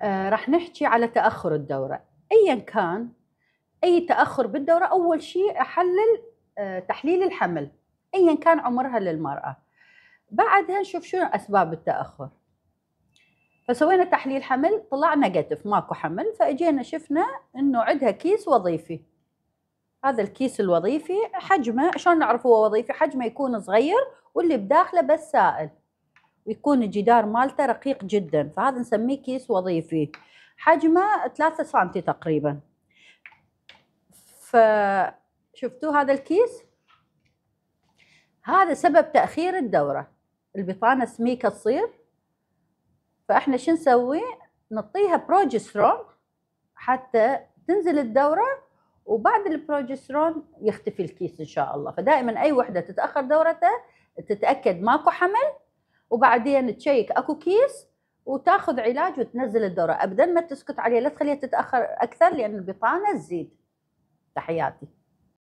آه، راح نحكي على تاخر الدوره ايا كان اي تاخر بالدوره اول شيء احلل آه، تحليل الحمل ايا كان عمرها للمراه بعدها نشوف شنو اسباب التاخر فسوينا تحليل حمل طلع نيجاتيف ماكو حمل فاجينا شفنا انه عندها كيس وظيفي هذا الكيس الوظيفي حجمه شلون نعرف هو وظيفي حجمه يكون صغير واللي بداخله بس سائل ويكون الجدار مالته رقيق جدا فهذا نسميه كيس وظيفي حجمه 3 سم تقريبا فشفتوا هذا الكيس هذا سبب تأخير الدورة البطانة سميكة تصير فإحنا شو نسوي نعطيها بروجسترون حتى تنزل الدورة وبعد البروجسترون يختفي الكيس إن شاء الله فدائما أي وحدة تتأخر دورتها تتأكد ماكو حمل وبعدين تشيك اكو كيس وتاخذ علاج وتنزل الدوره ابدا ما تسكت عليه لا تخليها تتاخر اكثر لان البطانه تزيد تحياتي